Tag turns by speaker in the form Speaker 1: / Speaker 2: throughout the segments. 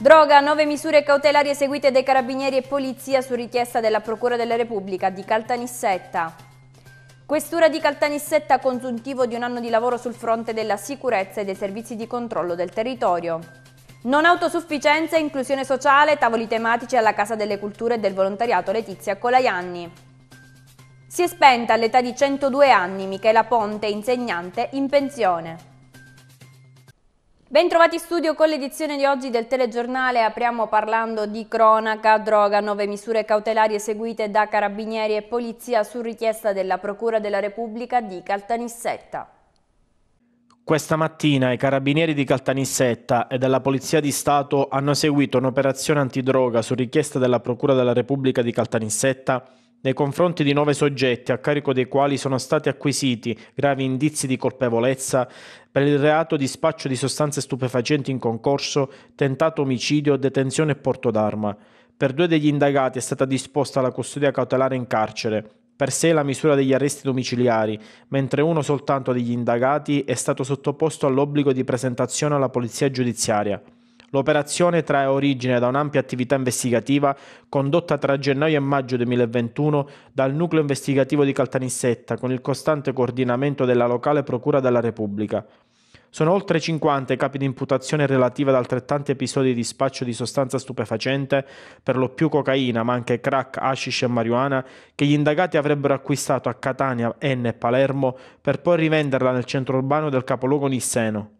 Speaker 1: Droga, nove misure cautelari eseguite dai carabinieri e polizia su richiesta della Procura della Repubblica di Caltanissetta. Questura di Caltanissetta consuntivo di un anno di lavoro sul fronte della sicurezza e dei servizi di controllo del territorio. Non autosufficienza, e inclusione sociale, tavoli tematici alla Casa delle Culture e del Volontariato Letizia Colaianni. Si è spenta all'età di 102 anni Michela Ponte, insegnante, in pensione. Bentrovati in studio con l'edizione di oggi del telegiornale. Apriamo parlando di cronaca, droga, nove misure cautelari eseguite da carabinieri e polizia su richiesta della Procura della Repubblica di Caltanissetta.
Speaker 2: Questa mattina i carabinieri di Caltanissetta e della Polizia di Stato hanno eseguito un'operazione antidroga su richiesta della Procura della Repubblica di Caltanissetta nei confronti di nove soggetti a carico dei quali sono stati acquisiti gravi indizi di colpevolezza per il reato di spaccio di sostanze stupefacenti in concorso, tentato omicidio, detenzione e porto d'arma. Per due degli indagati è stata disposta la custodia cautelare in carcere, per sé la misura degli arresti domiciliari, mentre uno soltanto degli indagati è stato sottoposto all'obbligo di presentazione alla polizia giudiziaria. L'operazione trae origine da un'ampia attività investigativa condotta tra gennaio e maggio 2021 dal nucleo investigativo di Caltanissetta con il costante coordinamento della locale Procura della Repubblica. Sono oltre 50 i capi di imputazione relativi ad altrettanti episodi di spaccio di sostanza stupefacente, per lo più cocaina, ma anche crack, hashish e marijuana, che gli indagati avrebbero acquistato a Catania, N e Palermo per poi rivenderla nel centro urbano del capoluogo nisseno.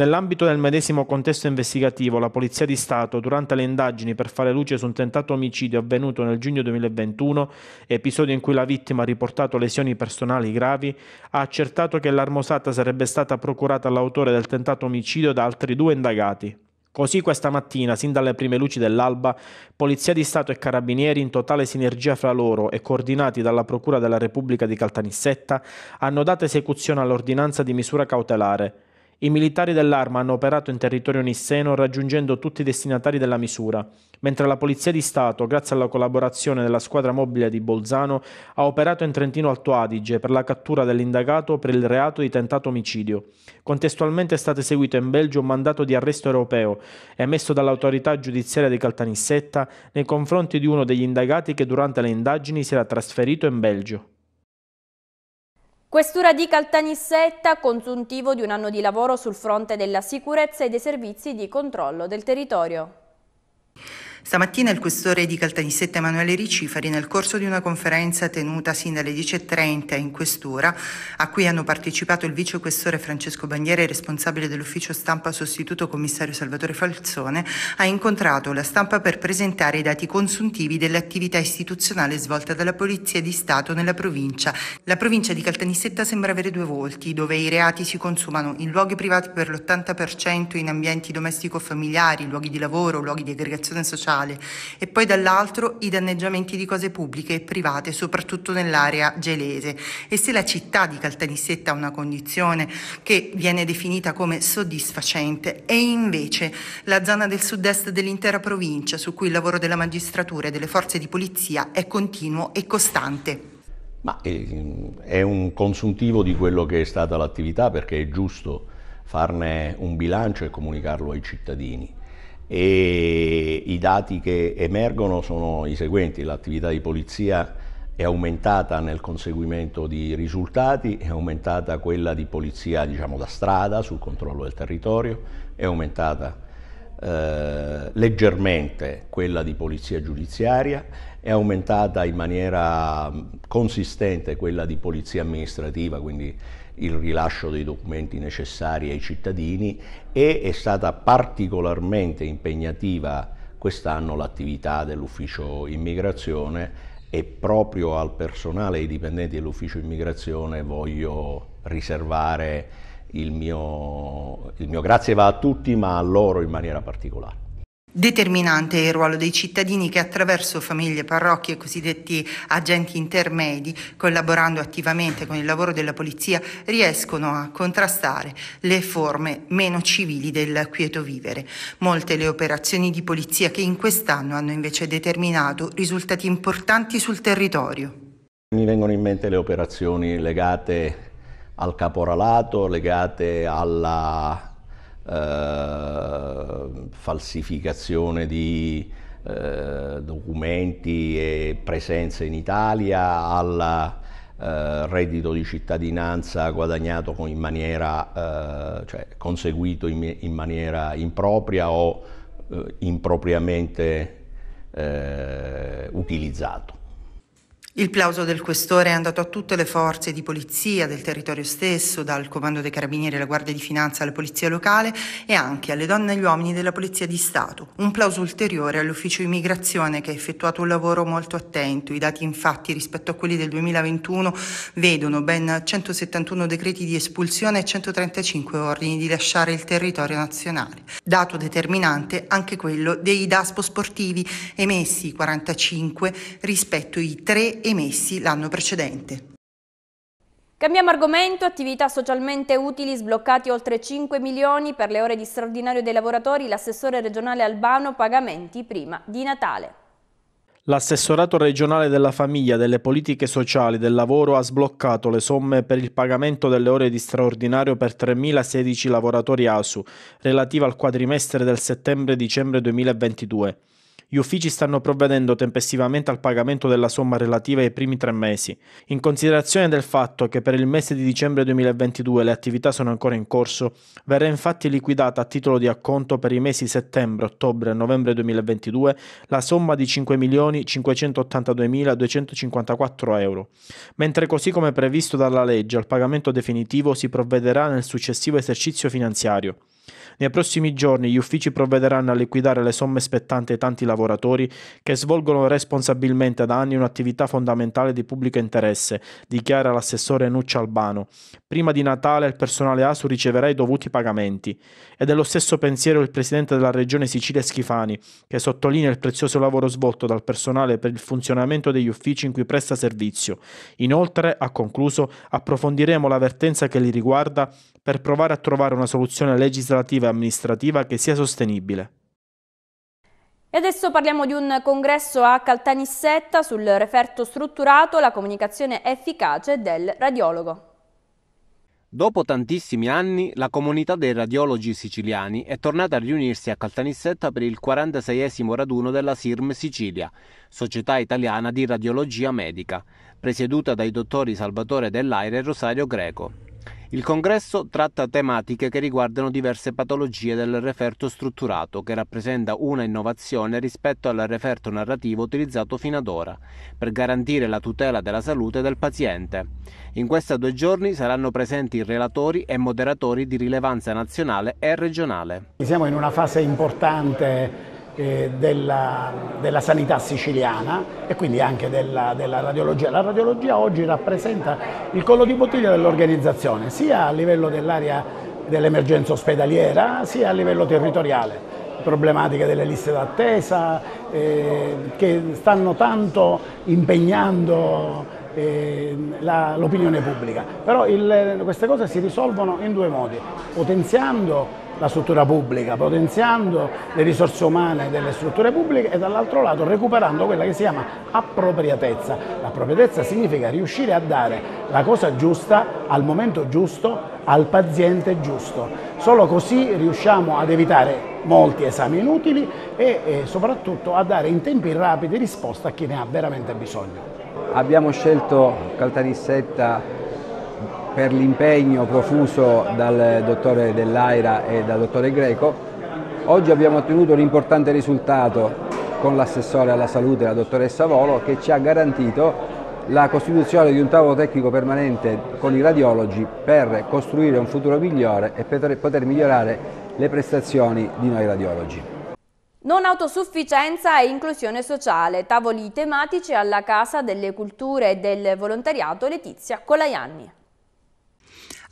Speaker 2: Nell'ambito del medesimo contesto investigativo, la Polizia di Stato, durante le indagini per fare luce su un tentato omicidio avvenuto nel giugno 2021, episodio in cui la vittima ha riportato lesioni personali gravi, ha accertato che l'armosata sarebbe stata procurata all'autore del tentato omicidio da altri due indagati. Così questa mattina, sin dalle prime luci dell'alba, Polizia di Stato e Carabinieri, in totale sinergia fra loro e coordinati dalla Procura della Repubblica di Caltanissetta, hanno dato esecuzione all'ordinanza di misura cautelare i militari dell'arma hanno operato in territorio nisseno raggiungendo tutti i destinatari della misura, mentre la Polizia di Stato, grazie alla collaborazione della squadra mobile di Bolzano, ha operato in Trentino Alto Adige per la cattura dell'indagato per il reato di tentato omicidio. Contestualmente è stato eseguito in Belgio un mandato di arresto europeo emesso dall'autorità giudiziaria di Caltanissetta nei confronti di uno degli indagati che durante le indagini si era trasferito in Belgio.
Speaker 1: Questura di Caltanissetta, consuntivo di un anno di lavoro sul fronte della sicurezza e dei servizi di controllo del territorio.
Speaker 3: Stamattina il questore di Caltanissetta Emanuele Ricifari, nel corso di una conferenza tenuta sin dalle 10.30 in questura, a cui hanno partecipato il vice questore Francesco Bagniere, responsabile dell'ufficio stampa sostituto commissario Salvatore Falzone, ha incontrato la stampa per presentare i dati consuntivi dell'attività istituzionale svolta dalla Polizia di Stato nella provincia. La provincia di Caltanissetta sembra avere due volti, dove i reati si consumano in luoghi privati per l'80%, in ambienti domestico-familiari, luoghi di lavoro, luoghi di aggregazione sociale sociale e poi dall'altro i danneggiamenti di cose pubbliche e private, soprattutto nell'area gelese. E se la città di Caltanissetta ha una condizione che viene definita come soddisfacente, è invece la zona del sud-est dell'intera provincia su cui il lavoro della magistratura e delle forze di polizia è continuo e costante.
Speaker 4: Ma eh, è un consuntivo di quello che è stata l'attività perché è giusto farne un bilancio e comunicarlo ai cittadini e i dati che emergono sono i seguenti, l'attività di polizia è aumentata nel conseguimento di risultati, è aumentata quella di polizia diciamo, da strada sul controllo del territorio, è aumentata eh, leggermente quella di polizia giudiziaria, è aumentata in maniera consistente quella di polizia amministrativa, quindi il rilascio dei documenti necessari ai cittadini e è stata particolarmente impegnativa quest'anno l'attività dell'ufficio immigrazione e proprio al personale e ai dipendenti dell'ufficio immigrazione voglio riservare il mio, il mio grazie va a tutti ma a loro in maniera particolare.
Speaker 3: Determinante è il ruolo dei cittadini che attraverso famiglie, parrocchie e cosiddetti agenti intermedi, collaborando attivamente con il lavoro della polizia, riescono a contrastare le forme meno civili del quieto vivere. Molte le operazioni di polizia che in quest'anno hanno invece determinato risultati importanti sul territorio.
Speaker 4: Mi vengono in mente le operazioni legate al caporalato, legate alla eh, falsificazione di eh, documenti e presenze in Italia, al eh, reddito di cittadinanza guadagnato in maniera, eh, cioè conseguito in, in, maniera impropria o eh, impropriamente eh, utilizzato.
Speaker 3: Il plauso del questore è andato a tutte le forze di polizia del territorio stesso, dal comando dei carabinieri alla Guardia di Finanza alla polizia locale e anche alle donne e agli uomini della Polizia di Stato. Un plauso ulteriore all'ufficio immigrazione che ha effettuato un lavoro molto attento. I dati infatti rispetto a quelli del 2021 vedono ben 171 decreti di espulsione e 135 ordini di lasciare il territorio nazionale. Dato determinante anche quello dei DASPO sportivi emessi 45 rispetto ai 3 emessi l'anno precedente.
Speaker 1: Cambiamo argomento, attività socialmente utili sbloccati oltre 5 milioni per le ore di straordinario dei lavoratori, l'assessore regionale Albano pagamenti prima di Natale.
Speaker 2: L'assessorato regionale della famiglia, delle politiche sociali, del lavoro ha sbloccato le somme per il pagamento delle ore di straordinario per 3.016 lavoratori ASU, relativa al quadrimestre del settembre-dicembre 2022. Gli uffici stanno provvedendo tempestivamente al pagamento della somma relativa ai primi tre mesi, in considerazione del fatto che per il mese di dicembre 2022 le attività sono ancora in corso, verrà infatti liquidata a titolo di acconto per i mesi settembre, ottobre e novembre 2022 la somma di 5.582.254 euro, mentre così come previsto dalla legge al pagamento definitivo si provvederà nel successivo esercizio finanziario. Nei prossimi giorni gli uffici provvederanno a liquidare le somme spettanti ai tanti lavoratori che svolgono responsabilmente da anni un'attività fondamentale di pubblico interesse, dichiara l'assessore Nuccia Albano. Prima di Natale il personale ASU riceverà i dovuti pagamenti. È dello stesso pensiero il presidente della regione Sicilia Schifani, che sottolinea il prezioso lavoro svolto dal personale per il funzionamento degli uffici in cui presta servizio. Inoltre, ha concluso, approfondiremo l'avvertenza che li riguarda per provare a trovare una soluzione legislativa amministrativa che sia sostenibile.
Speaker 1: E adesso parliamo di un congresso a Caltanissetta sul referto strutturato, la comunicazione efficace del radiologo.
Speaker 5: Dopo tantissimi anni, la comunità dei radiologi siciliani è tornata a riunirsi a Caltanissetta per il 46esimo raduno della SIRM Sicilia, Società Italiana di Radiologia Medica, presieduta dai dottori Salvatore Dell'Aire e Rosario Greco. Il congresso tratta tematiche che riguardano diverse patologie del referto strutturato, che rappresenta una innovazione rispetto al referto narrativo utilizzato fino ad ora, per garantire la tutela della salute del paziente. In questi due giorni saranno presenti relatori e moderatori di rilevanza nazionale e regionale.
Speaker 6: Siamo in una fase importante eh, della, della, sanità siciliana e quindi anche della, della, radiologia. La radiologia oggi rappresenta il collo di bottiglia dell'organizzazione, sia a livello dell'area dell'emergenza ospedaliera, sia a livello territoriale. Problematiche delle liste d'attesa eh, che stanno tanto impegnando eh, l'opinione pubblica. Però il, queste cose si risolvono in due modi, potenziando la struttura pubblica, potenziando le risorse umane delle strutture pubbliche e dall'altro lato recuperando quella che si chiama appropriatezza. L'appropriatezza significa riuscire a dare la cosa giusta al momento giusto al paziente giusto. Solo così riusciamo ad evitare molti esami inutili e, e soprattutto a dare in tempi rapidi risposta a chi ne ha veramente bisogno.
Speaker 7: Abbiamo scelto Caltanissetta per l'impegno profuso dal dottore Dell'Aira e dal dottore Greco. Oggi abbiamo ottenuto un importante risultato con l'assessore alla salute, la dottoressa Volo, che ci ha garantito la costituzione di un tavolo tecnico permanente con i radiologi per costruire un futuro migliore e per poter migliorare le prestazioni di noi radiologi.
Speaker 1: Non autosufficienza e inclusione sociale, tavoli tematici alla Casa delle Culture e del Volontariato Letizia Colaianni.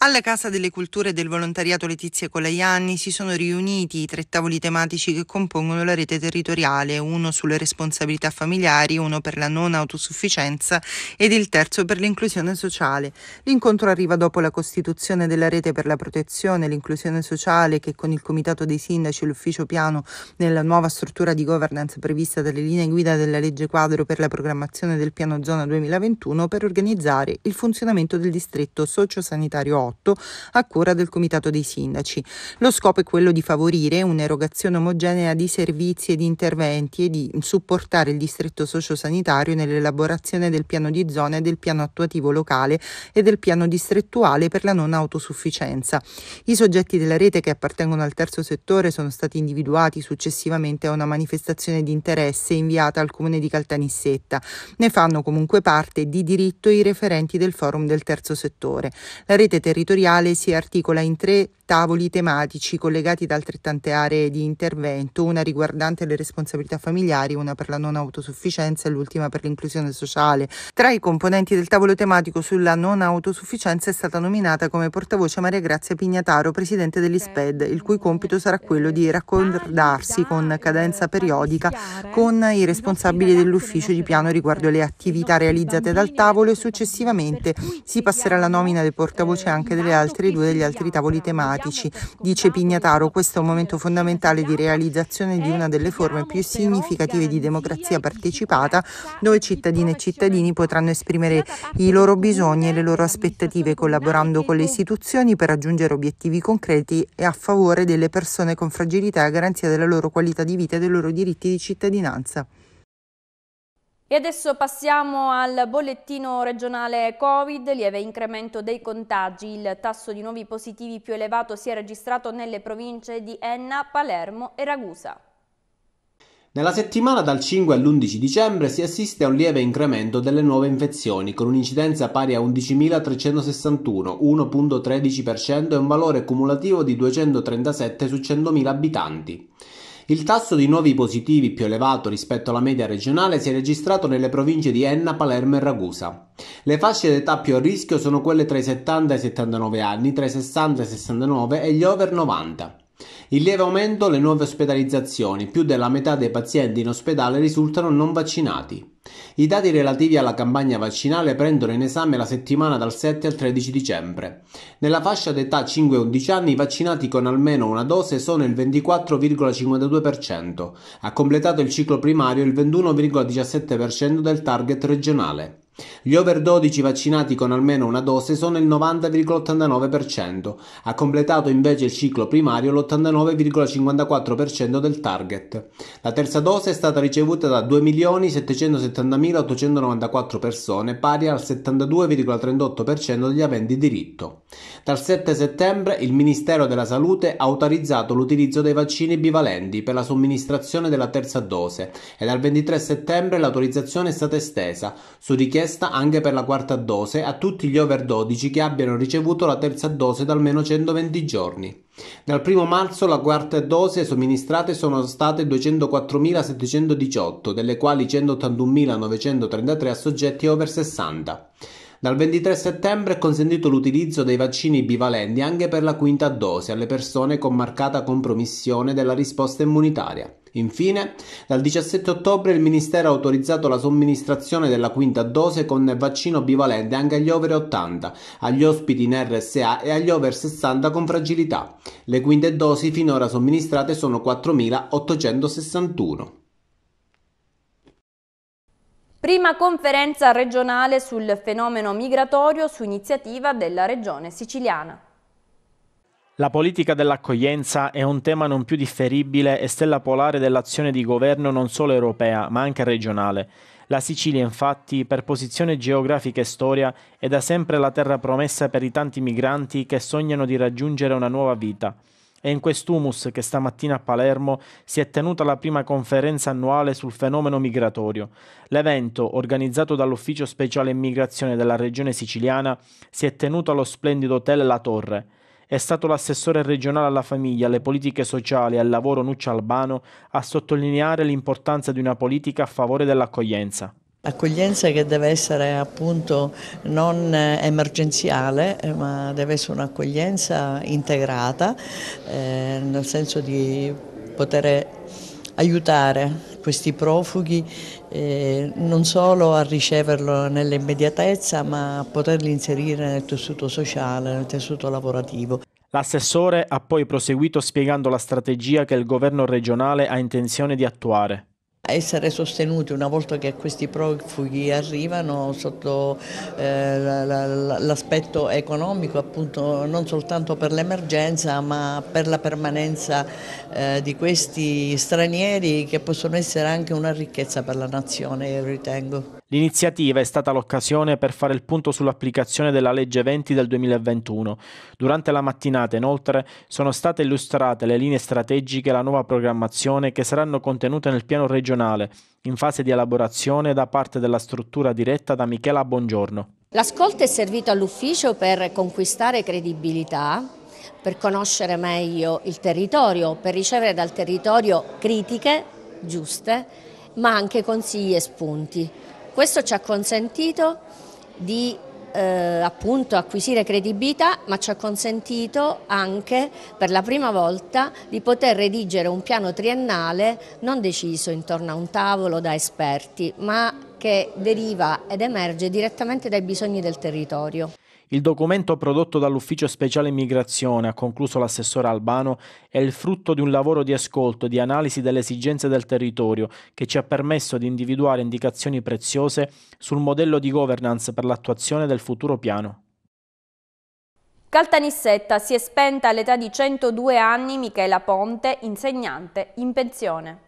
Speaker 3: Alla Casa delle Culture e del Volontariato Letizia Colaianni si sono riuniti i tre tavoli tematici che compongono la rete territoriale, uno sulle responsabilità familiari, uno per la non autosufficienza ed il terzo per l'inclusione sociale. L'incontro arriva dopo la costituzione della rete per la protezione e l'inclusione sociale che con il Comitato dei Sindaci e l'Ufficio Piano nella nuova struttura di governance prevista dalle linee guida della legge quadro per la programmazione del Piano Zona 2021 per organizzare il funzionamento del distretto sociosanitario 2008 a cura del Comitato dei Sindaci. Lo scopo è quello di favorire un'erogazione omogenea di servizi e di interventi e di supportare il distretto sociosanitario nell'elaborazione del piano di zona e del piano attuativo locale e del piano distrettuale per la non autosufficienza. I soggetti della rete che appartengono al terzo settore sono stati individuati successivamente a una manifestazione di interesse inviata al comune di Caltanissetta. Ne fanno comunque parte di diritto i referenti del forum del terzo settore. La rete territoriale territoriale si articola in tre tavoli tematici collegati da altrettante aree di intervento, una riguardante le responsabilità familiari, una per la non autosufficienza e l'ultima per l'inclusione sociale. Tra i componenti del tavolo tematico sulla non autosufficienza è stata nominata come portavoce Maria Grazia Pignataro, presidente dell'ISPED, il cui compito sarà quello di raccordarsi con cadenza periodica con i responsabili dell'ufficio di piano riguardo le attività realizzate dal tavolo e successivamente si passerà alla nomina del portavoce anche anche delle altre due degli altri tavoli tematici. Dice Pignataro, questo è un momento fondamentale di realizzazione di una delle forme più significative di democrazia partecipata, dove cittadine e cittadini potranno esprimere i loro bisogni e le loro aspettative collaborando con le istituzioni per raggiungere obiettivi concreti e a favore delle persone con fragilità a garanzia della loro qualità di vita e dei loro diritti di cittadinanza.
Speaker 1: E adesso passiamo al bollettino regionale Covid, lieve incremento dei contagi, il tasso di nuovi positivi più elevato si è registrato nelle province di Enna, Palermo e Ragusa.
Speaker 5: Nella settimana dal 5 all'11 dicembre si assiste a un lieve incremento delle nuove infezioni, con un'incidenza pari a 11.361, 1.13% e un valore cumulativo di 237 su 100.000 abitanti. Il tasso di nuovi positivi più elevato rispetto alla media regionale si è registrato nelle province di Enna, Palermo e Ragusa. Le fasce d'età più a rischio sono quelle tra i 70 e i 79 anni, tra i 60 e i 69 e gli over 90. In lieve aumento le nuove ospedalizzazioni, più della metà dei pazienti in ospedale risultano non vaccinati. I dati relativi alla campagna vaccinale prendono in esame la settimana dal 7 al 13 dicembre. Nella fascia d'età 5-11 anni i vaccinati con almeno una dose sono il 24,52%, ha completato il ciclo primario il 21,17% del target regionale. Gli over 12 vaccinati con almeno una dose sono il 90,89%, ha completato invece il ciclo primario l'89,54% del target. La terza dose è stata ricevuta da 2.770.894 persone, pari al 72,38% degli aventi diritto. Dal 7 settembre il Ministero della Salute ha autorizzato l'utilizzo dei vaccini bivalenti per la somministrazione della terza dose e dal 23 settembre l'autorizzazione è stata estesa su richiesta testa anche per la quarta dose a tutti gli over 12 che abbiano ricevuto la terza dose da almeno 120 giorni. Dal 1 marzo la quarta dose somministrate sono state 204.718, delle quali 181.933 a soggetti over 60. Dal 23 settembre è consentito l'utilizzo dei vaccini bivalenti anche per la quinta dose alle persone con marcata compromissione della risposta immunitaria. Infine, dal 17 ottobre il Ministero ha autorizzato la somministrazione della quinta dose con vaccino bivalente anche agli over 80, agli ospiti in RSA e agli over 60 con fragilità. Le quinte dosi finora somministrate sono 4.861.
Speaker 1: Prima conferenza regionale sul fenomeno migratorio su iniziativa della Regione siciliana.
Speaker 2: La politica dell'accoglienza è un tema non più differibile e stella polare dell'azione di governo non solo europea ma anche regionale. La Sicilia infatti, per posizione geografica e storia, è da sempre la terra promessa per i tanti migranti che sognano di raggiungere una nuova vita. È in quest'humus che stamattina a Palermo si è tenuta la prima conferenza annuale sul fenomeno migratorio. L'evento, organizzato dall'Ufficio Speciale Immigrazione della Regione Siciliana, si è tenuto allo splendido Hotel La Torre. È stato l'assessore regionale alla famiglia, alle politiche sociali e al lavoro Nuccio Albano a sottolineare l'importanza di una politica a favore dell'accoglienza.
Speaker 4: Accoglienza che deve essere appunto non emergenziale eh, ma deve essere un'accoglienza integrata eh, nel senso di poter aiutare questi profughi eh, non solo a riceverlo nell'immediatezza ma a poterli inserire nel tessuto sociale, nel tessuto lavorativo.
Speaker 2: L'assessore ha poi proseguito spiegando la strategia che il governo regionale ha intenzione di attuare
Speaker 4: essere sostenuti una volta che questi profughi arrivano sotto eh, l'aspetto economico appunto non soltanto per l'emergenza ma per la permanenza eh, di questi stranieri che possono essere anche una ricchezza per la nazione io ritengo.
Speaker 2: L'iniziativa è stata l'occasione per fare il punto sull'applicazione della legge 20 del 2021. Durante la mattinata inoltre sono state illustrate le linee strategiche e la nuova programmazione che saranno contenute nel piano regionale nazionale, in fase di elaborazione da parte della struttura diretta da Michela Bongiorno.
Speaker 1: L'ascolto è servito all'ufficio per conquistare credibilità, per conoscere meglio il territorio, per ricevere dal territorio critiche giuste, ma anche consigli e spunti. Questo ci ha consentito di eh, appunto acquisire credibilità, ma ci ha consentito anche per la prima volta di poter redigere un piano triennale non deciso intorno a un tavolo da esperti, ma che deriva ed emerge direttamente dai bisogni del territorio.
Speaker 2: Il documento prodotto dall'Ufficio Speciale Immigrazione, ha concluso l'assessore Albano, è il frutto di un lavoro di ascolto, e di analisi delle esigenze del territorio, che ci ha permesso di individuare indicazioni preziose sul modello di governance per l'attuazione del futuro piano.
Speaker 1: Caltanissetta si è spenta all'età di 102 anni Michela Ponte, insegnante in pensione.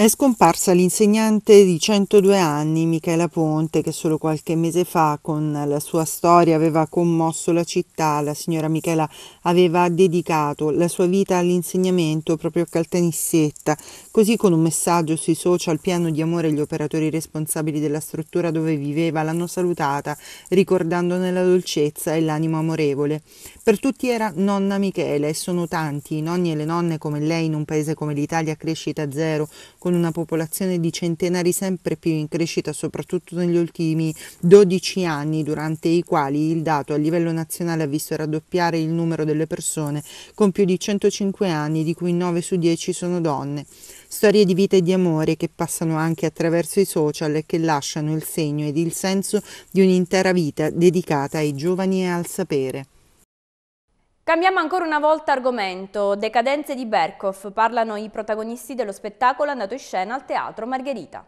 Speaker 3: È scomparsa l'insegnante di 102 anni Michela Ponte che solo qualche mese fa con la sua storia aveva commosso la città. La signora Michela aveva dedicato la sua vita all'insegnamento proprio a Caltanissetta, così con un messaggio sui social piano di amore gli operatori responsabili della struttura dove viveva l'hanno salutata, ricordandone la dolcezza e l'animo amorevole. Per tutti era nonna Michele e sono tanti i nonni e le nonne come lei in un paese come l'Italia a crescita zero, con una popolazione di centenari sempre più in crescita soprattutto negli ultimi 12 anni durante i quali il dato a livello nazionale ha visto raddoppiare il numero delle persone con più di 105 anni di cui 9 su 10 sono donne. Storie di vita e di amore che passano anche attraverso i social e che lasciano il segno ed il senso di un'intera vita dedicata ai giovani e al sapere.
Speaker 1: Cambiamo ancora una volta argomento. Decadenze di Berkov, parlano i protagonisti dello spettacolo andato in scena al Teatro Margherita.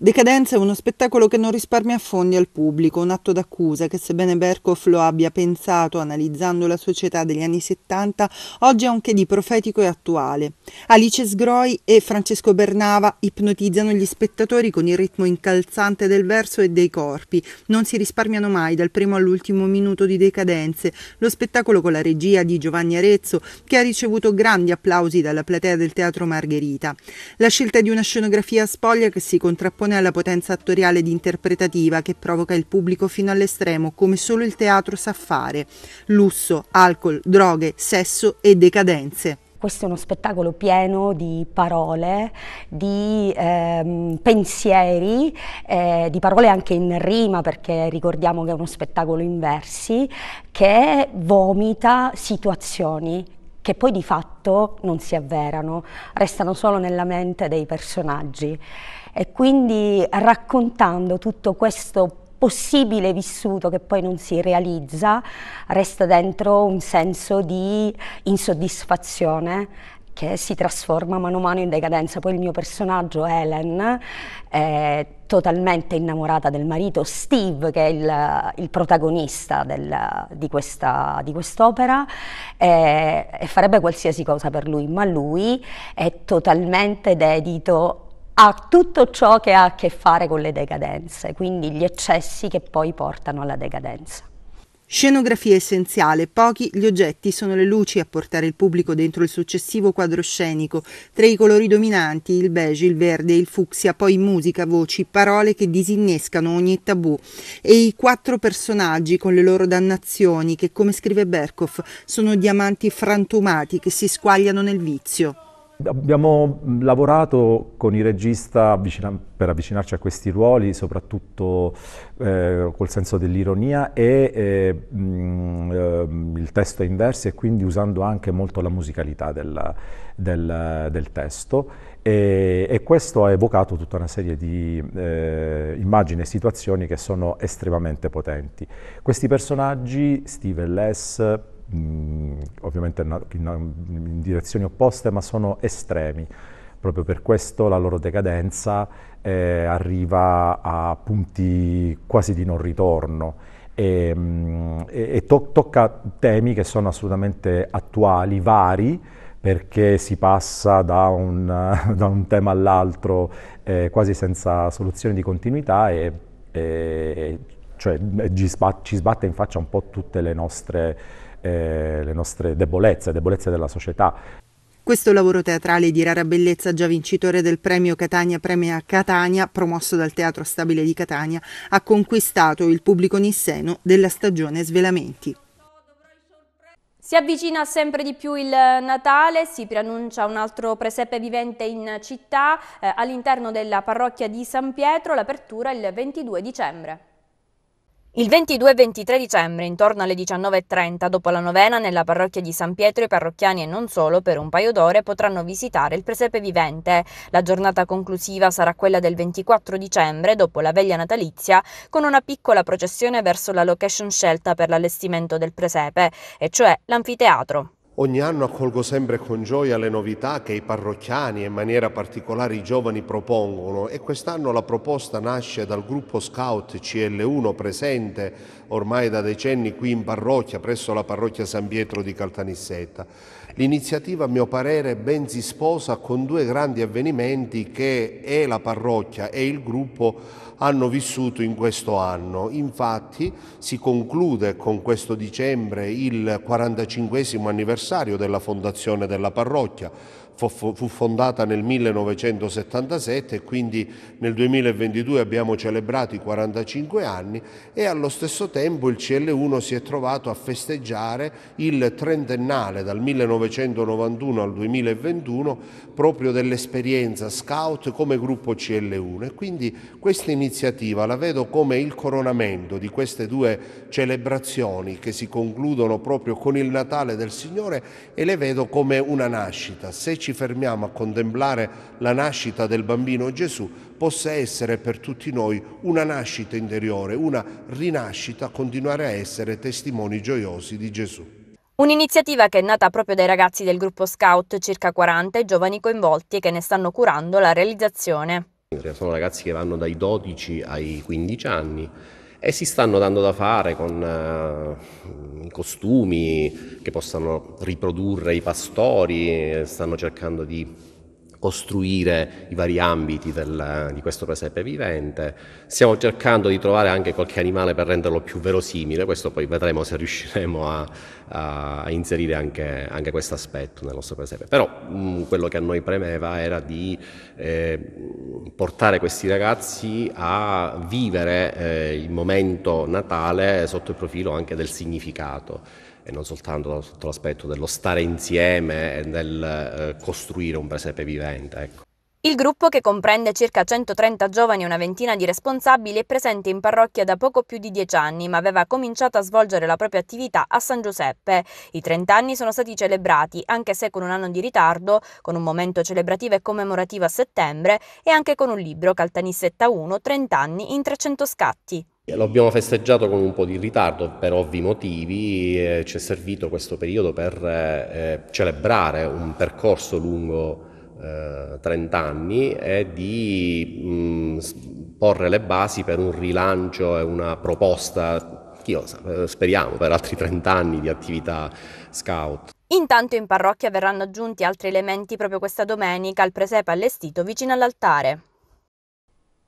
Speaker 3: Decadenza è uno spettacolo che non risparmia fondi al pubblico, un atto d'accusa che sebbene Berkoff lo abbia pensato analizzando la società degli anni 70, oggi è anche di profetico e attuale. Alice Sgroi e Francesco Bernava ipnotizzano gli spettatori con il ritmo incalzante del verso e dei corpi, non si risparmiano mai dal primo all'ultimo minuto di decadenze, lo spettacolo con la regia di Giovanni Arezzo che ha ricevuto grandi applausi dalla platea del Teatro Margherita. La scelta di una scenografia spoglia che si contrappone attenzione alla potenza attoriale ed interpretativa che provoca il pubblico fino all'estremo, come solo il teatro sa fare. Lusso, alcol, droghe, sesso e decadenze. Questo è uno spettacolo pieno di parole,
Speaker 1: di ehm, pensieri, eh, di parole anche in rima, perché ricordiamo che è uno spettacolo in versi, che vomita situazioni che poi di fatto non si avverano, restano solo nella mente dei personaggi e quindi raccontando tutto questo possibile vissuto che poi non si realizza, resta dentro un senso di insoddisfazione che si trasforma mano a mano in decadenza. Poi il mio personaggio, Helen, è totalmente innamorata del marito Steve, che è il, il protagonista del, di, questa, di quest'opera, e, e farebbe qualsiasi cosa per lui, ma lui è totalmente dedito a tutto ciò che ha a che fare con le decadenze, quindi gli
Speaker 3: eccessi che poi portano alla decadenza. Scenografia essenziale, pochi gli oggetti sono le luci a portare il pubblico dentro il successivo quadro scenico, tra i colori dominanti il beige, il verde, il fucsia, poi musica, voci, parole che disinnescano ogni tabù e i quattro personaggi con le loro dannazioni che, come scrive Berkoff, sono diamanti frantumati che si squagliano nel vizio. Abbiamo mm,
Speaker 8: lavorato con il regista per avvicinarci a questi ruoli, soprattutto eh, col senso dell'ironia e eh, mh, mm, eh, il testo è in versi e quindi usando anche molto la musicalità del, del, del testo e, e, questo ha evocato tutta una serie di eh, immagini e situazioni che sono estremamente potenti. Questi personaggi, Steve e Les, mh, ovviamente in, in direzioni opposte, ma sono estremi. Proprio per questo la loro decadenza eh, arriva a punti quasi di non ritorno e, mh, e to tocca temi che sono assolutamente attuali, vari, perché si passa da un, da un tema all'altro eh, quasi senza soluzione di continuità e, e cioè, ci, sbatte in faccia un po' tutte le nostre eh, le nostre debolezze, debolezze della società.
Speaker 3: Questo lavoro teatrale di rara bellezza, già vincitore del premio Catania Premia Catania, promosso dal Teatro Stabile di Catania, ha conquistato il pubblico nisseno della stagione Svelamenti.
Speaker 1: Si avvicina sempre di più il Natale, si preannuncia un altro presepe vivente in città, eh, all'interno della parrocchia di San Pietro, l'apertura il 22 dicembre. Il 22 e 23 dicembre, intorno alle 19.30, dopo la novena nella parrocchia di San Pietro, i parrocchiani e non solo, per un paio d'ore potranno visitare il presepe vivente. La giornata conclusiva sarà quella del 24 dicembre, dopo la veglia natalizia, con una piccola processione verso la location scelta per l'allestimento del presepe, e cioè l'anfiteatro.
Speaker 9: Ogni anno accolgo sempre con gioia le novità che i parrocchiani e in maniera particolare i giovani propongono e quest'anno la proposta nasce dal gruppo scout CL1 presente ormai da decenni qui in parrocchia presso la parrocchia San Pietro di Caltanissetta. L'iniziativa a mio parere ben si sposa con due grandi avvenimenti che è la parrocchia e il gruppo hanno vissuto in questo anno. Infatti si conclude con questo dicembre il 45 anniversario della fondazione della parrocchia, fu fondata nel 1977 e quindi nel 2022 abbiamo celebrato i 45 anni e allo stesso tempo il CL1 si è trovato a festeggiare il trentennale dal 1991 al 2021 proprio dell'esperienza scout come gruppo CL1 e quindi questa iniziativa la vedo come il coronamento di queste due celebrazioni che si concludono proprio con il Natale del Signore e le vedo come una nascita. Se ci ci fermiamo a contemplare la nascita del bambino Gesù possa essere per tutti noi una nascita interiore, una rinascita, continuare a essere testimoni gioiosi di Gesù.
Speaker 1: Un'iniziativa che è nata proprio dai ragazzi del gruppo Scout, circa 40 giovani coinvolti che ne stanno curando la realizzazione.
Speaker 10: Sono ragazzi che vanno dai 12 ai 15 anni e si stanno dando da fare con uh, costumi che possano riprodurre i pastori, stanno cercando di costruire i vari ambiti del, di questo presepe vivente. Stiamo cercando di trovare anche qualche animale per renderlo più verosimile, questo poi vedremo se riusciremo a, a, a inserire anche, anche questo aspetto nel nostro presepe. Però mh, mm, quello che a noi premeva era di eh, portare questi ragazzi a vivere eh, il momento natale sotto il profilo anche del significato e non soltanto sotto l'aspetto dello stare insieme e del eh, costruire un presepe vivente. Ecco.
Speaker 1: Il gruppo, che comprende circa 130 giovani e una ventina di responsabili, è presente in parrocchia da poco più di dieci anni, ma aveva cominciato a svolgere la propria attività a San Giuseppe. I 30 anni sono stati celebrati, anche se con un anno di ritardo, con un momento celebrativo e commemorativo a settembre e anche con un libro, Caltanissetta 1, 30 anni in 300 scatti.
Speaker 10: Lo abbiamo festeggiato con un po' di ritardo per ovvi motivi, ci è servito questo periodo per eh, eh celebrare un percorso lungo eh, 30 anni e di mh, mm, porre le basi per un rilancio e una proposta, io, eh, speriamo, per altri 30 anni di attività
Speaker 1: scout. Intanto in parrocchia verranno aggiunti altri elementi proprio questa domenica al presepe allestito vicino all'altare.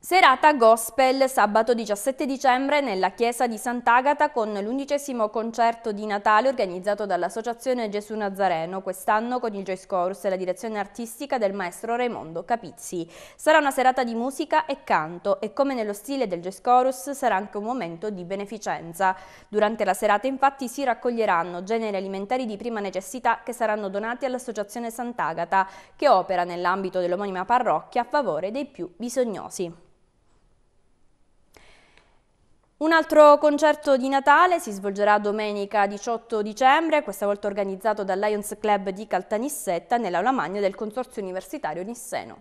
Speaker 1: Serata Gospel sabato 17 dicembre nella chiesa di Sant'Agata con l'undicesimo concerto di Natale organizzato dall'Associazione Gesù Nazareno, quest'anno con il Joyce Chorus e la direzione artistica del maestro Raimondo Capizzi. Sarà una serata di musica e canto e come nello stile del Joyce Chorus sarà anche un momento di beneficenza. Durante la serata infatti si raccoglieranno generi alimentari di prima necessità che saranno donati all'Associazione Sant'Agata che opera nell'ambito dell'omonima parrocchia a favore dei più bisognosi. Un altro concerto di Natale si svolgerà domenica 18 dicembre, questa volta organizzato dal Lions Club di Caltanissetta nell'aula magna del Consorzio Universitario Nisseno.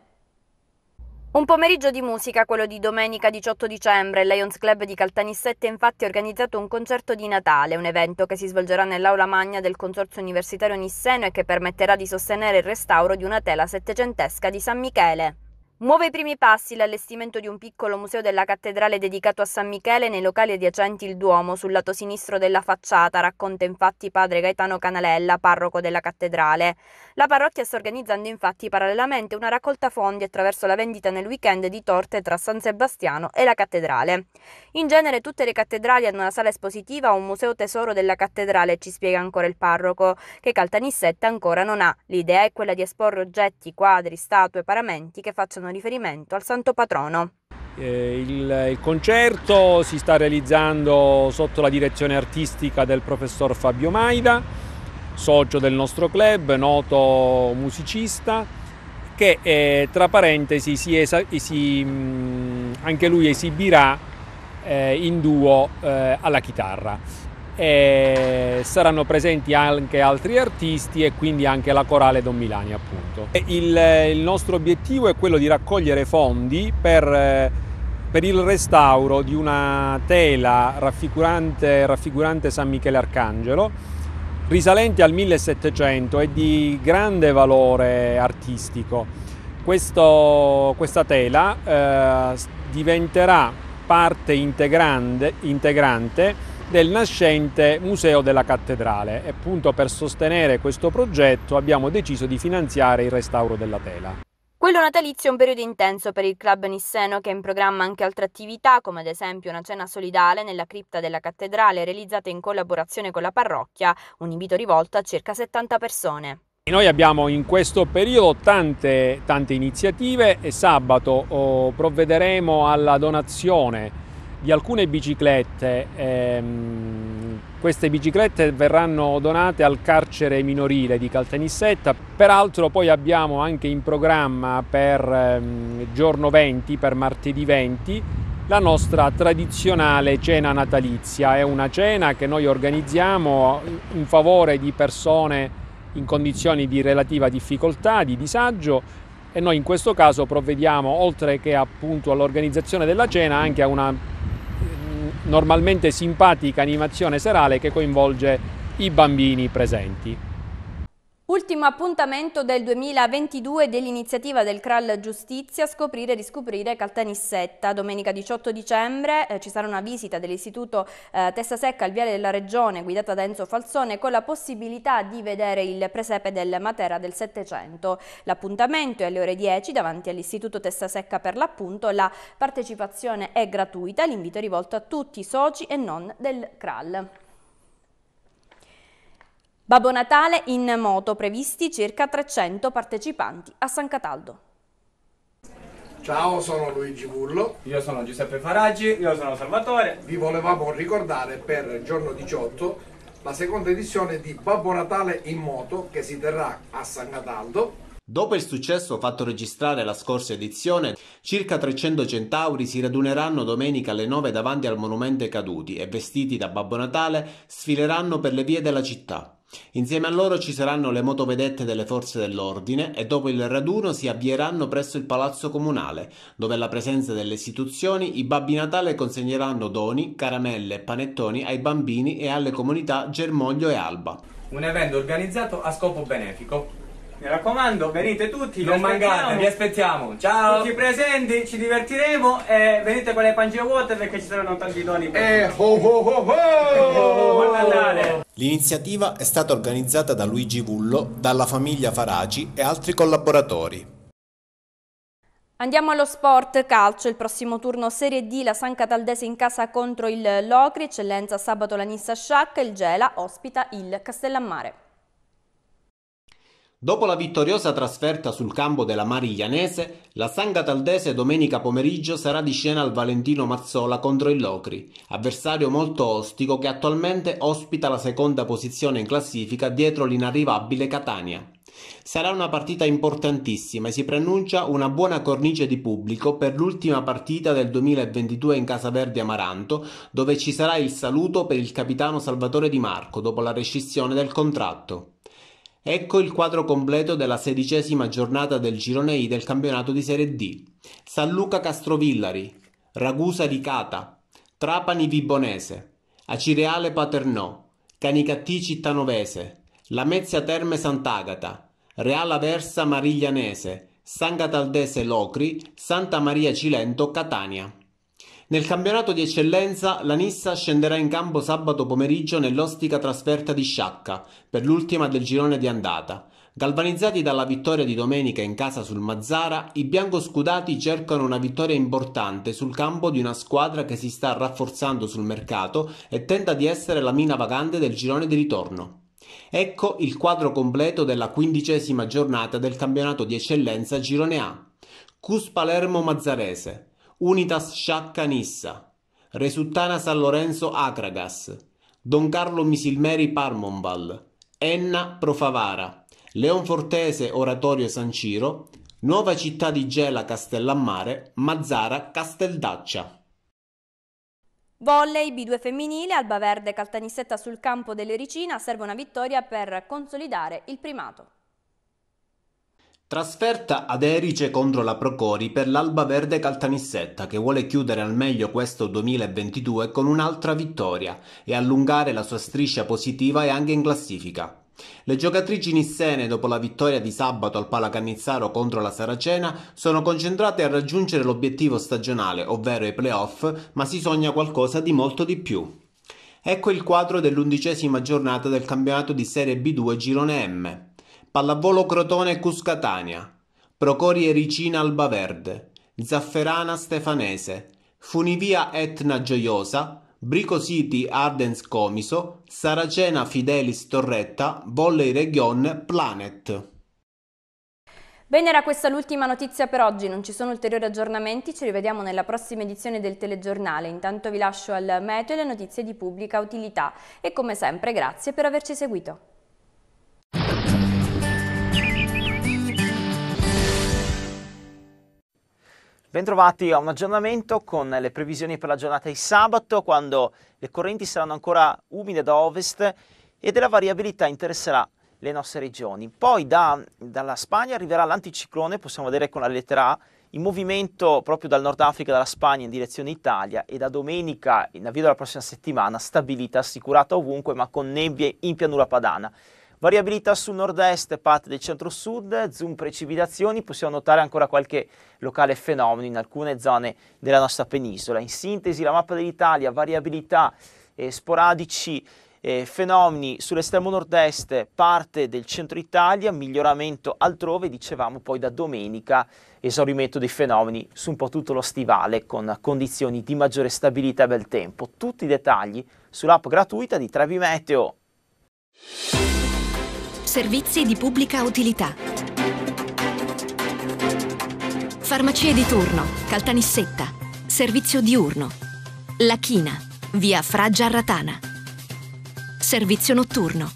Speaker 1: Un pomeriggio di musica, quello di domenica 18 dicembre, il Lions Club di Caltanissette infatti ha organizzato un concerto di Natale, un evento che si svolgerà nell'aula magna del Consorzio Universitario Nisseno e che permetterà di sostenere il restauro di una tela settecentesca di San Michele. Muove i primi passi l'allestimento di un piccolo museo della cattedrale dedicato a San Michele nei locali adiacenti il Duomo, sul lato sinistro della facciata, racconta infatti padre Gaetano Canalella, parroco della cattedrale. La parrocchia sta organizzando infatti parallelamente una raccolta fondi attraverso la vendita nel weekend di torte tra San Sebastiano e la cattedrale. In genere tutte le cattedrali hanno una sala espositiva o un museo tesoro della cattedrale, ci spiega ancora il parroco, che Caltanissetta ancora non ha. L'idea è quella di esporre oggetti, quadri, statue, paramenti che facciano fanno riferimento al santo patrono.
Speaker 7: Eh, il, il, concerto si sta realizzando sotto la direzione artistica del professor Fabio Maida, socio del nostro club, noto musicista, che eh, tra parentesi si esa, si, mm, anche lui esibirà eh, in duo eh, alla chitarra e saranno presenti anche altri artisti e quindi anche la Corale Don Milani appunto. Il, il nostro obiettivo è quello di raccogliere fondi per, per il restauro di una tela raffigurante, raffigurante San Michele Arcangelo risalente al 1700 e di grande valore artistico. Questo, questa tela eh, diventerà parte integrante del nascente Museo della Cattedrale e appunto per sostenere questo progetto abbiamo deciso di finanziare il restauro della tela.
Speaker 1: Quello natalizio è un periodo intenso per il club nisseno che è in programma anche altre attività, come ad esempio una cena solidale nella cripta della cattedrale realizzata in collaborazione con la parrocchia, un invito rivolto a circa 70 persone.
Speaker 7: Noi abbiamo in questo periodo tante, tante iniziative e sabato oh, provvederemo alla donazione di alcune biciclette. Ehm, queste biciclette verranno donate al carcere minorile di Caltanissetta. Peraltro poi abbiamo anche in programma per ehm, giorno 20, per martedì 20, la nostra tradizionale cena natalizia. È una cena che noi organizziamo in favore di persone in condizioni di relativa difficoltà, di disagio e noi in questo caso provvediamo oltre che appunto all'organizzazione della cena anche a una normalmente simpatica animazione serale che coinvolge i bambini presenti.
Speaker 1: Ultimo appuntamento del 2022 dell'iniziativa del CRAL Giustizia Scoprire e Riscoprire Caltanissetta. Domenica 18 dicembre eh, ci sarà una visita dell'Istituto eh, Testa Secca al Viale della Regione guidata da Enzo Falzone, con la possibilità di vedere il presepe del Matera del Settecento. L'appuntamento è alle ore 10 davanti all'Istituto Testa Secca per l'appunto. La partecipazione è gratuita, l'invito è rivolto a tutti i soci e non del CRAL. Babbo Natale in moto, previsti circa 300 partecipanti a San Cataldo.
Speaker 9: Ciao, sono Luigi Bullo. Io sono Giuseppe Faraggi. Io sono Salvatore. Vi volevamo ricordare per il giorno 18 la seconda edizione di Babbo Natale in moto che si terrà a San Cataldo
Speaker 5: Dopo il successo fatto registrare la scorsa edizione, circa 300 centauri si raduneranno domenica alle 9 davanti al monumento ai caduti e vestiti da Babbo Natale sfileranno per le vie della città. Insieme a loro ci saranno le motovedette delle forze dell'ordine e dopo il raduno si avvieranno presso il palazzo comunale, dove alla presenza delle istituzioni i Babbi Natale consegneranno doni, caramelle e panettoni ai bambini e alle comunità Germoglio e Alba. Un evento organizzato a scopo benefico mi raccomando, venite tutti. Non mancate, vi
Speaker 10: aspettiamo.
Speaker 5: Ciao! Tutti presenti, ci divertiremo e venite con le pangie vuote perché ci saranno tanti doni. E eh, ho ho ho ho! ho L'iniziativa è stata organizzata da Luigi Vullo, dalla famiglia Faraci e altri collaboratori.
Speaker 1: Andiamo allo sport calcio, il prossimo turno Serie D, la San Cataldese in casa contro il Locri, eccellenza sabato la Nissa Sciacca, il Gela ospita il Castellammare.
Speaker 5: Dopo la vittoriosa trasferta sul campo della Mariglianese, la Sangataldese domenica pomeriggio sarà di scena al Valentino Mazzola contro il Locri, avversario molto ostico che attualmente ospita la seconda posizione in classifica dietro l'inarrivabile Catania. Sarà una partita importantissima e si preannuncia una buona cornice di pubblico per l'ultima partita del 2022 in Casa Verde Amaranto, dove ci sarà il saluto per il capitano Salvatore Di Marco dopo la rescissione del contratto. Ecco il quadro completo della sedicesima giornata del girone I del campionato di Serie D. San Luca Castrovillari, Ragusa Ricata, Trapani Vibonese, Acireale Paternò, Canicattì Cittanovese, Lamezia Terme Sant'Agata, Reala Versa Mariglianese, San Cataldese Locri, Santa Maria Cilento Catania. Nel campionato di eccellenza la Nissa scenderà in campo sabato pomeriggio nell'ostica trasferta di Sciacca per l'ultima del girone di andata. Galvanizzati dalla vittoria di domenica in casa sul Mazzara, i biancoscudati cercano una vittoria importante sul campo di una squadra che si sta rafforzando sul mercato e tenta di essere la mina vagante del girone di ritorno. Ecco il quadro completo della quindicesima giornata del campionato di eccellenza Girone A. Cus Palermo Mazzarese, Unitas Sciacca Nissa, Resultana San Lorenzo Acragas, Don Carlo Misilmeri Parmonval, Enna Profavara, Leon Fortese Oratorio San Ciro, Nuova Città di Gela Castellammare, Mazzara Casteldaccia.
Speaker 1: Volley B2 femminile, Albaverde Caltanissetta sul campo dell'Ericina serve una vittoria per consolidare il primato.
Speaker 5: Trasferta ad Erice contro la Procori per l'Alba Verde Caltanissetta che vuole chiudere al meglio questo 2022 con un'altra vittoria e allungare la sua striscia positiva e anche in classifica. Le giocatrici nissene, dopo la vittoria di sabato al Palacannizzaro contro la Saracena, sono concentrate a raggiungere l'obiettivo stagionale, ovvero i playoff, ma si sogna qualcosa di molto di più. Ecco il quadro dell'undicesima giornata del campionato di Serie B2 Girone M. Pallavolo Crotone Cuscatania, Procorie Ricina Albaverde, Zafferana Stefanese, Funivia Etna Gioiosa, Brico City Ardens Comiso, Saracena Fidelis Torretta, Volley Region Planet.
Speaker 1: Bene, era questa l'ultima notizia per oggi, non ci sono ulteriori aggiornamenti, ci rivediamo nella prossima edizione del telegiornale. Intanto vi lascio al meteo e le notizie di pubblica utilità e come sempre grazie per averci seguito.
Speaker 11: Bentrovati a un aggiornamento con le previsioni per la giornata di sabato, quando le correnti saranno ancora umide da ovest e della variabilità interesserà le nostre regioni. Poi da, dalla Spagna arriverà l'anticiclone, possiamo vedere con la lettera A, in movimento proprio dal Nord Africa, dalla Spagna in direzione Italia e da domenica, in avvio della prossima settimana, stabilità, assicurata ovunque, ma con nebbie in pianura padana. Variabilità sul nord-est, parte del centro-sud, zoom precipitazioni, possiamo notare ancora qualche locale fenomeno in alcune zone della nostra penisola. In sintesi la mappa dell'Italia, variabilità, eh, sporadici eh, fenomeni sull'estremo nord-est, parte del centro Italia, miglioramento altrove, dicevamo poi da domenica esaurimento dei fenomeni su un po' tutto lo stivale con condizioni di maggiore stabilità e bel tempo. Tutti i dettagli sull'app gratuita di Trevi Meteo.
Speaker 1: Servizi di pubblica utilità. Farmacie di turno, Caltanissetta, servizio diurno. La China, via Fragia Ratana. Servizio notturno.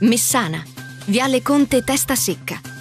Speaker 1: Messana, viale Conte Testa Secca.